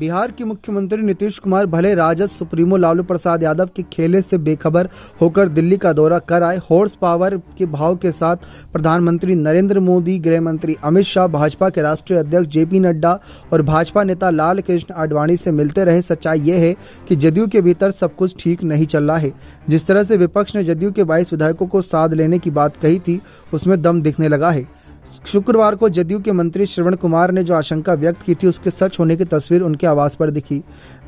बिहार के मुख्यमंत्री नीतीश कुमार भले राजद सुप्रीमो लालू प्रसाद यादव के खेले से बेखबर होकर दिल्ली का दौरा कर आए हॉर्स पावर के भाव के साथ प्रधानमंत्री नरेंद्र मोदी गृह मंत्री अमित शाह भाजपा के राष्ट्रीय अध्यक्ष जेपी नड्डा और भाजपा नेता लाल कृष्ण आडवाणी से मिलते रहे सच्चाई ये है कि जदयू के भीतर सब कुछ ठीक नहीं चल रहा है जिस तरह से विपक्ष ने जदयू के बाईस विधायकों को साथ लेने की बात कही थी उसमें दम दिखने लगा है शुक्रवार को जदयू के मंत्री श्रवण कुमार ने जो आशंका व्यक्त की थी उसके सच होने की तस्वीर उनके आवास पर दिखी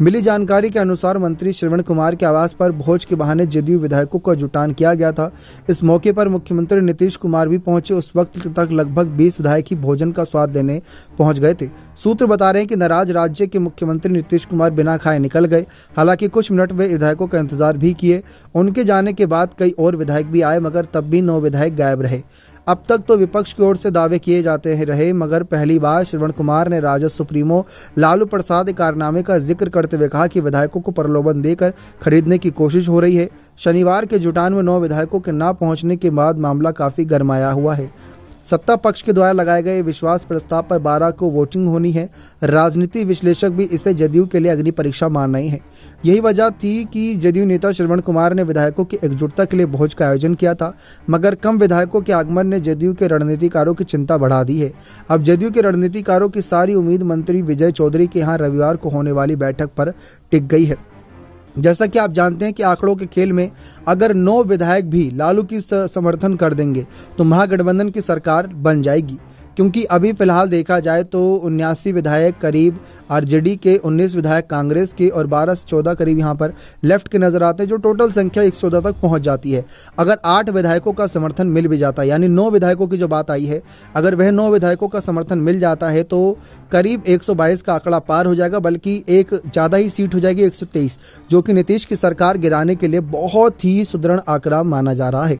मिली जानकारी के अनुसार मंत्री श्रवण कुमार के आवास पर भोज के बहाने जदयू विधायकों का जुटान किया गया था इस मौके पर मुख्यमंत्री नीतीश कुमार भी पहुंचे उस वक्त तक लगभग बीस विधायक ही भोजन का स्वाद लेने पहुंच गए थे सूत्र बता रहे हैं कि नाराज राज्य के मुख्यमंत्री नीतीश कुमार बिना खाए निकल गए हालांकि कुछ मिनट वे विधायकों का इंतजार भी किए उनके जाने के बाद कई और विधायक भी आए मगर तब भी नौ विधायक गायब रहे अब तक तो विपक्ष की ओर से दावे किए जाते हैं रहे मगर पहली बार श्रवण कुमार ने राजद सुप्रीमो लालू प्रसाद कारनामे का जिक्र करते हुए कहा कि विधायकों को प्रलोभन देकर खरीदने की कोशिश हो रही है शनिवार के जुटान में नौ विधायकों के ना पहुंचने के बाद मामला काफ़ी गरमाया हुआ है सत्ता पक्ष के द्वारा लगाए गए विश्वास प्रस्ताव पर 12 को वोटिंग होनी है राजनीति विश्लेषक भी इसे जदयू के लिए अग्नि परीक्षा मान रहे हैं यही वजह थी कि जदयू नेता श्रवण कुमार ने विधायकों की एकजुटता के लिए भोज का आयोजन किया था मगर कम विधायकों के आगमन ने जदयू के रणनीतिकारों की चिंता बढ़ा दी है अब जदयू के रणनीतिकारों की सारी उम्मीद मंत्री विजय चौधरी के यहाँ रविवार को होने वाली बैठक पर टिक गई है जैसा कि आप जानते हैं कि आंकड़ों के खेल में अगर नौ विधायक भी लालू की समर्थन कर देंगे तो महागठबंधन की सरकार बन जाएगी क्योंकि अभी फ़िलहाल देखा जाए तो उन्यासी विधायक करीब आरजेडी के 19 विधायक कांग्रेस के और 12 से चौदह करीब यहाँ पर लेफ्ट के नज़र आते हैं जो टोटल संख्या एक तक पहुँच जाती है अगर आठ विधायकों का समर्थन मिल भी जाता है यानी नौ विधायकों की जो बात आई है अगर वह नौ विधायकों का समर्थन मिल जाता है तो करीब एक का आंकड़ा पार हो जाएगा बल्कि एक ज़्यादा ही सीट हो जाएगी एक जो कि नीतीश की सरकार गिराने के लिए बहुत ही सुदृढ़ आंकड़ा माना जा रहा है